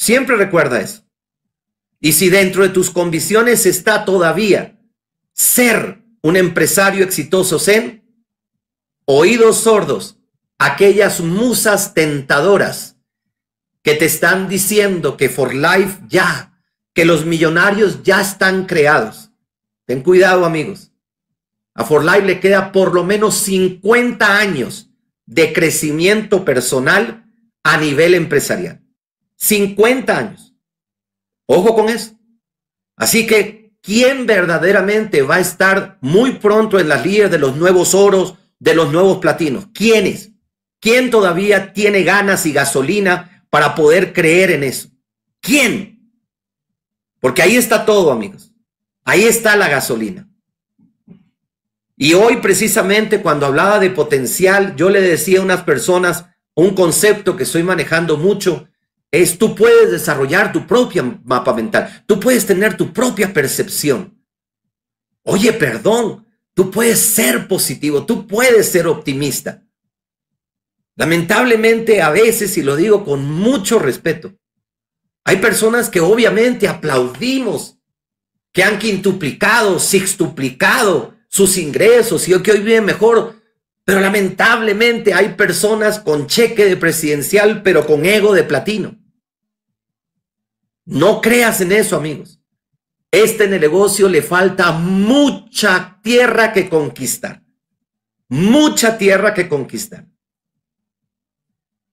Siempre recuerda eso. Y si dentro de tus convicciones está todavía ser un empresario exitoso zen, oídos sordos, aquellas musas tentadoras que te están diciendo que for life ya, que los millonarios ya están creados. Ten cuidado, amigos. A for life le queda por lo menos 50 años de crecimiento personal a nivel empresarial. 50 años. Ojo con eso. Así que, ¿quién verdaderamente va a estar muy pronto en las líneas de los nuevos oros, de los nuevos platinos? ¿Quiénes? ¿Quién todavía tiene ganas y gasolina para poder creer en eso? ¿Quién? Porque ahí está todo, amigos. Ahí está la gasolina. Y hoy precisamente cuando hablaba de potencial, yo le decía a unas personas un concepto que estoy manejando mucho es tú puedes desarrollar tu propio mapa mental, tú puedes tener tu propia percepción. Oye, perdón, tú puedes ser positivo, tú puedes ser optimista. Lamentablemente a veces, y lo digo con mucho respeto, hay personas que obviamente aplaudimos, que han quintuplicado, sextuplicado sus ingresos y que hoy viven mejor, pero lamentablemente hay personas con cheque de presidencial, pero con ego de platino. No creas en eso, amigos. Este en el negocio le falta mucha tierra que conquistar. Mucha tierra que conquistar.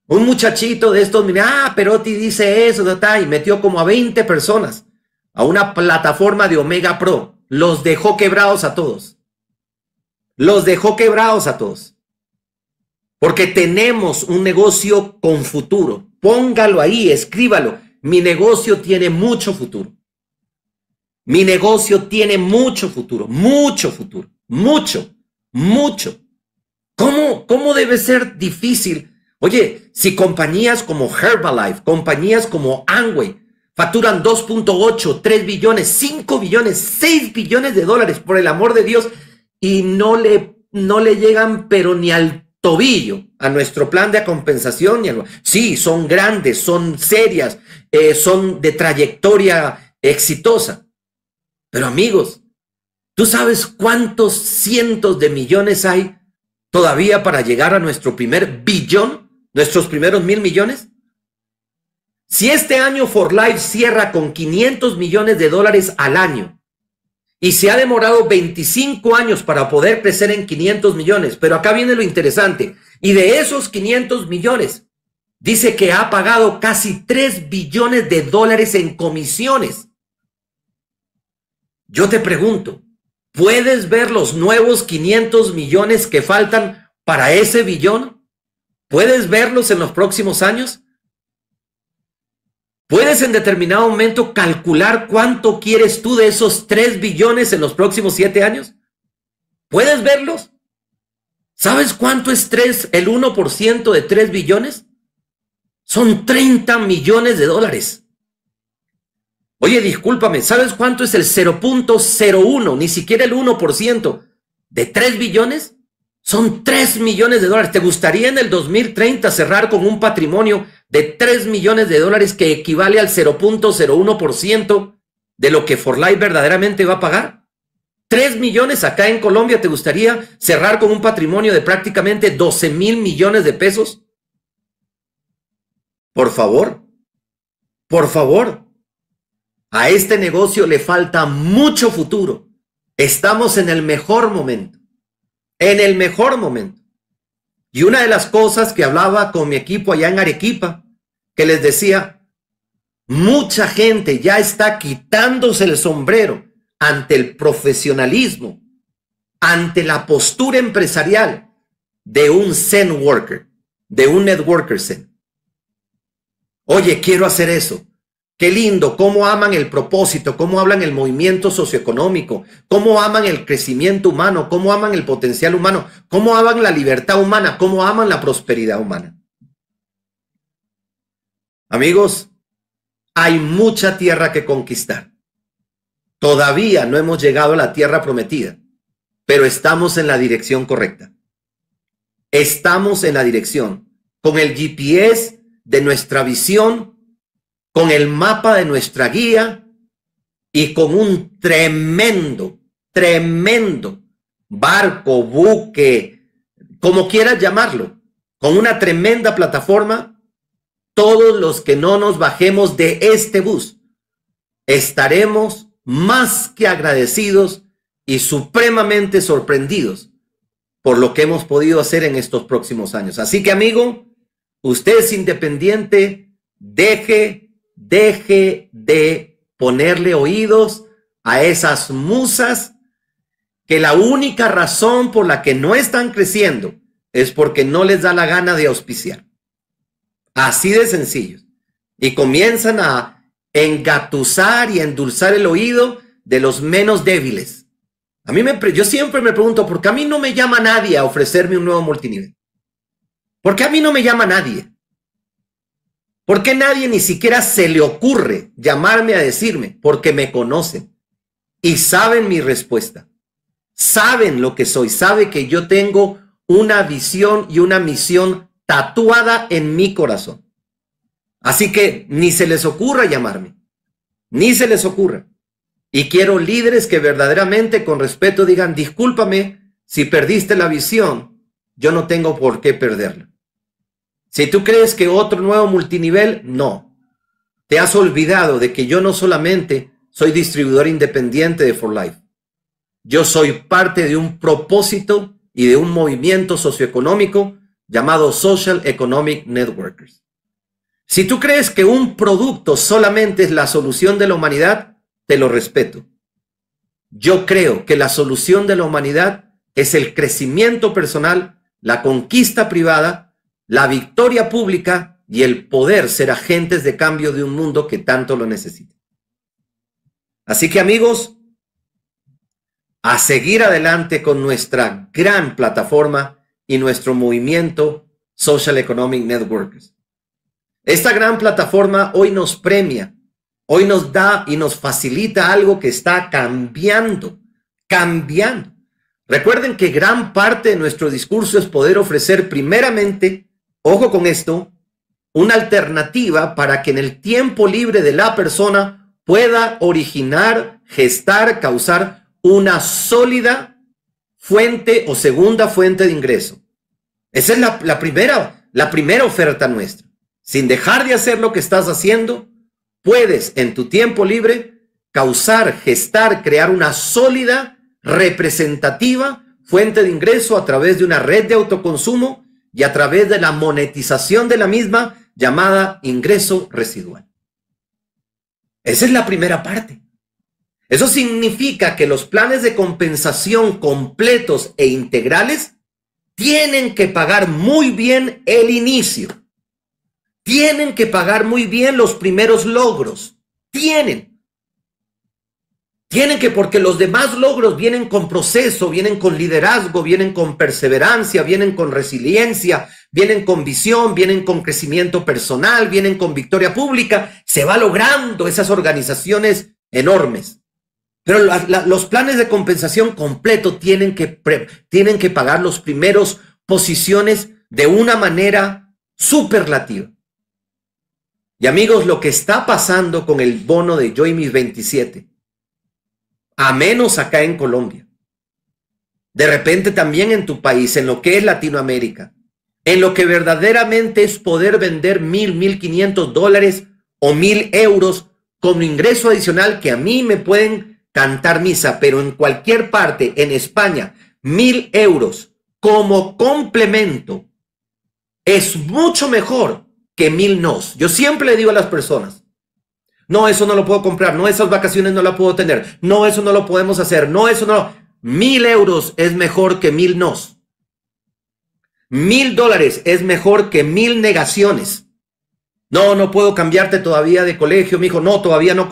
Un muchachito de estos, mira, ah, Perotti dice eso, y metió como a 20 personas a una plataforma de Omega Pro. Los dejó quebrados a todos. Los dejó quebrados a todos. Porque tenemos un negocio con futuro. Póngalo ahí, escríbalo. Mi negocio tiene mucho futuro. Mi negocio tiene mucho futuro, mucho futuro, mucho, mucho. ¿Cómo, cómo debe ser difícil? Oye, si compañías como Herbalife, compañías como Angway, facturan 2.8, 3 billones, 5 billones, 6 billones de dólares, por el amor de Dios, y no le, no le llegan pero ni al tobillo a nuestro plan de compensación. Ni Sí, son grandes, son serias, eh, son de trayectoria exitosa. Pero amigos, ¿tú sabes cuántos cientos de millones hay todavía para llegar a nuestro primer billón, nuestros primeros mil millones? Si este año For Life cierra con 500 millones de dólares al año y se ha demorado 25 años para poder crecer en 500 millones, pero acá viene lo interesante, y de esos 500 millones, Dice que ha pagado casi 3 billones de dólares en comisiones. Yo te pregunto, ¿puedes ver los nuevos 500 millones que faltan para ese billón? ¿Puedes verlos en los próximos años? ¿Puedes en determinado momento calcular cuánto quieres tú de esos 3 billones en los próximos 7 años? ¿Puedes verlos? ¿Sabes cuánto es 3, el 1% de 3 billones? Son 30 millones de dólares. Oye, discúlpame, ¿sabes cuánto es el 0.01? Ni siquiera el 1% de 3 billones. Son 3 millones de dólares. ¿Te gustaría en el 2030 cerrar con un patrimonio de 3 millones de dólares que equivale al 0.01% de lo que life verdaderamente va a pagar? 3 millones acá en Colombia, ¿te gustaría cerrar con un patrimonio de prácticamente 12 mil millones de pesos? Por favor, por favor. A este negocio le falta mucho futuro. Estamos en el mejor momento. En el mejor momento. Y una de las cosas que hablaba con mi equipo allá en Arequipa, que les decía, mucha gente ya está quitándose el sombrero ante el profesionalismo, ante la postura empresarial de un Zen Worker, de un Networker Zen. Oye, quiero hacer eso. Qué lindo, cómo aman el propósito, cómo hablan el movimiento socioeconómico, cómo aman el crecimiento humano, cómo aman el potencial humano, cómo aman la libertad humana, cómo aman la prosperidad humana. Amigos, hay mucha tierra que conquistar. Todavía no hemos llegado a la tierra prometida, pero estamos en la dirección correcta. Estamos en la dirección. Con el GPS de nuestra visión, con el mapa de nuestra guía y con un tremendo, tremendo barco, buque, como quieras llamarlo, con una tremenda plataforma, todos los que no nos bajemos de este bus estaremos más que agradecidos y supremamente sorprendidos por lo que hemos podido hacer en estos próximos años. Así que amigo, Usted es independiente, deje, deje de ponerle oídos a esas musas que la única razón por la que no están creciendo es porque no les da la gana de auspiciar. Así de sencillo. Y comienzan a engatusar y endulzar el oído de los menos débiles. A mí me, yo siempre me pregunto, ¿por qué a mí no me llama nadie a ofrecerme un nuevo multinivel? ¿Por qué a mí no me llama nadie? ¿Por qué nadie ni siquiera se le ocurre llamarme a decirme? Porque me conocen y saben mi respuesta. Saben lo que soy, saben que yo tengo una visión y una misión tatuada en mi corazón. Así que ni se les ocurra llamarme, ni se les ocurra. Y quiero líderes que verdaderamente con respeto digan, discúlpame si perdiste la visión yo no tengo por qué perderla. Si tú crees que otro nuevo multinivel, no. Te has olvidado de que yo no solamente soy distribuidor independiente de For Life. Yo soy parte de un propósito y de un movimiento socioeconómico llamado Social Economic Networkers. Si tú crees que un producto solamente es la solución de la humanidad, te lo respeto. Yo creo que la solución de la humanidad es el crecimiento personal la conquista privada, la victoria pública y el poder ser agentes de cambio de un mundo que tanto lo necesita. Así que amigos, a seguir adelante con nuestra gran plataforma y nuestro movimiento Social Economic Networks. Esta gran plataforma hoy nos premia, hoy nos da y nos facilita algo que está cambiando, cambiando. Recuerden que gran parte de nuestro discurso es poder ofrecer primeramente, ojo con esto, una alternativa para que en el tiempo libre de la persona pueda originar, gestar, causar una sólida fuente o segunda fuente de ingreso. Esa es la, primera, la primera oferta nuestra. Sin dejar de hacer lo que estás haciendo, puedes en tu tiempo libre causar, gestar, crear una sólida representativa, fuente de ingreso a través de una red de autoconsumo y a través de la monetización de la misma llamada ingreso residual. Esa es la primera parte. Eso significa que los planes de compensación completos e integrales tienen que pagar muy bien el inicio. Tienen que pagar muy bien los primeros logros. Tienen. Tienen que, porque los demás logros vienen con proceso, vienen con liderazgo, vienen con perseverancia, vienen con resiliencia, vienen con visión, vienen con crecimiento personal, vienen con victoria pública. Se va logrando esas organizaciones enormes. Pero los planes de compensación completo tienen que, tienen que pagar los primeros posiciones de una manera superlativa. Y amigos, lo que está pasando con el bono de Joy Mis 27 a menos acá en Colombia. De repente también en tu país, en lo que es Latinoamérica, en lo que verdaderamente es poder vender mil, mil quinientos dólares o mil euros como ingreso adicional que a mí me pueden cantar misa, pero en cualquier parte, en España, mil euros como complemento es mucho mejor que mil nos. Yo siempre le digo a las personas, no, eso no lo puedo comprar. No, esas vacaciones no la puedo tener. No, eso no lo podemos hacer. No, eso no. Mil euros es mejor que mil nos. Mil dólares es mejor que mil negaciones. No, no puedo cambiarte todavía de colegio, mi hijo. No, todavía no,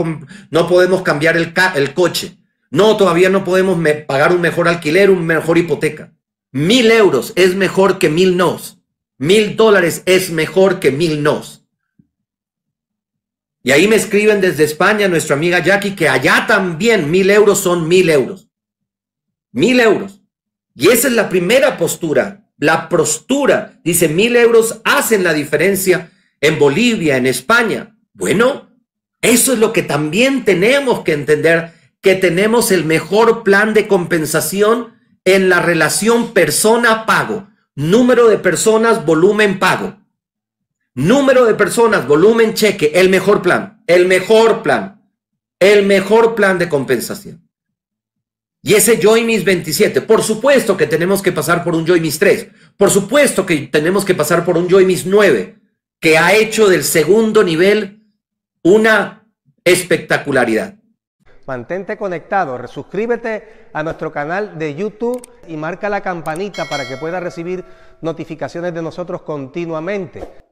no podemos cambiar el, el coche. No, todavía no podemos pagar un mejor alquiler, una mejor hipoteca. Mil euros es mejor que mil nos. Mil dólares es mejor que mil nos. Y ahí me escriben desde España nuestra amiga Jackie que allá también mil euros son mil euros. Mil euros. Y esa es la primera postura, la postura. Dice, mil euros hacen la diferencia en Bolivia, en España. Bueno, eso es lo que también tenemos que entender, que tenemos el mejor plan de compensación en la relación persona-pago, número de personas, volumen pago. Número de personas, volumen, cheque, el mejor plan, el mejor plan, el mejor plan de compensación. Y ese Joy Mis 27, por supuesto que tenemos que pasar por un Joy Mis 3, por supuesto que tenemos que pasar por un Joy Mis 9, que ha hecho del segundo nivel una espectacularidad. Mantente conectado, suscríbete a nuestro canal de YouTube y marca la campanita para que puedas recibir notificaciones de nosotros continuamente.